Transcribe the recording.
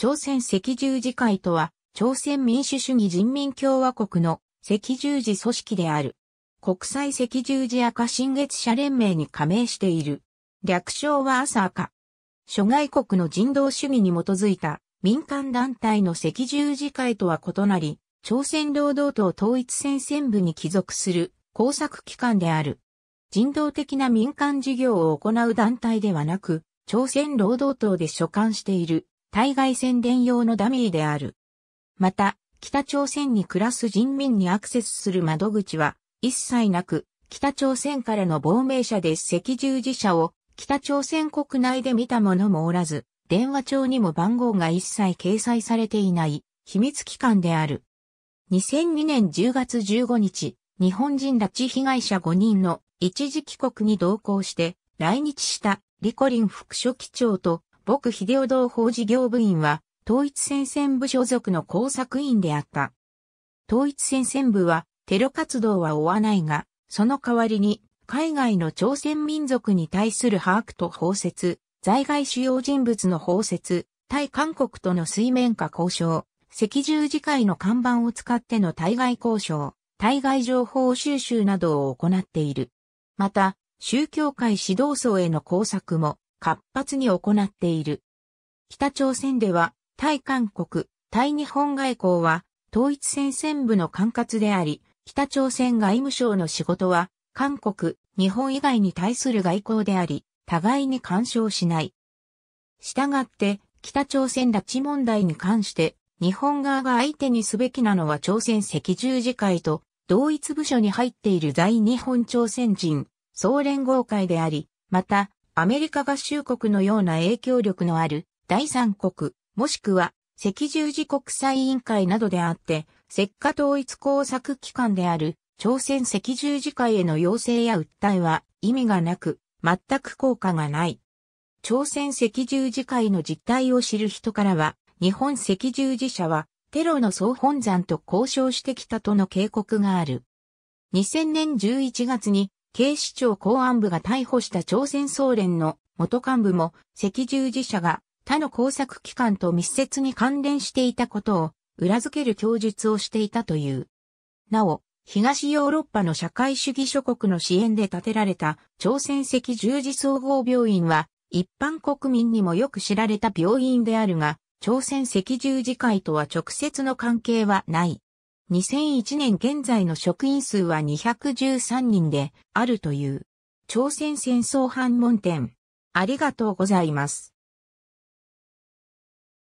朝鮮赤十字会とは、朝鮮民主主義人民共和国の赤十字組織である。国際赤十字赤新月社連盟に加盟している。略称は朝赤。諸外国の人道主義に基づいた民間団体の赤十字会とは異なり、朝鮮労働党統一戦線部に帰属する工作機関である。人道的な民間事業を行う団体ではなく、朝鮮労働党で所管している対外宣伝用のダミーである。また、北朝鮮に暮らす人民にアクセスする窓口は一切なく、北朝鮮からの亡命者で赤十字社を北朝鮮国内で見た者もおらず、電話帳にも番号が一切掲載されていない秘密機関である。2002年10月15日、日本人拉致被害者5人の一時帰国に同行して来日したリコリン副書記長と僕秀夫同法事業部員は、統一戦線部所属の工作員であった。統一戦線部は、テロ活動は追わないが、その代わりに、海外の朝鮮民族に対する把握と包摂、在外主要人物の包摂、対韓国との水面下交渉、赤十字会の看板を使っての対外交渉、対外情報収集などを行っている。また、宗教界指導層への工作も活発に行っている。北朝鮮では、対韓国、対日本外交は、統一戦線部の管轄であり、北朝鮮外務省の仕事は、韓国、日本以外に対する外交であり、互いに干渉しない。したがって、北朝鮮拉致問題に関して、日本側が相手にすべきなのは朝鮮赤十字会と、同一部署に入っている在日本朝鮮人、総連合会であり、また、アメリカ合衆国のような影響力のある第三国、もしくは赤十字国際委員会などであって、石化統一工作機関である朝鮮赤十字会への要請や訴えは意味がなく、全く効果がない。朝鮮赤十字会の実態を知る人からは、日本赤十字社はテロの総本山と交渉してきたとの警告がある。2000年11月に警視庁公安部が逮捕した朝鮮総連の元幹部も赤十字社が他の工作機関と密接に関連していたことを裏付ける供述をしていたという。なお、東ヨーロッパの社会主義諸国の支援で建てられた朝鮮赤十字総合病院は一般国民にもよく知られた病院であるが、朝鮮赤十字会とは直接の関係はない。2001年現在の職員数は213人であるという。朝鮮戦争反問店。ありがとうございます。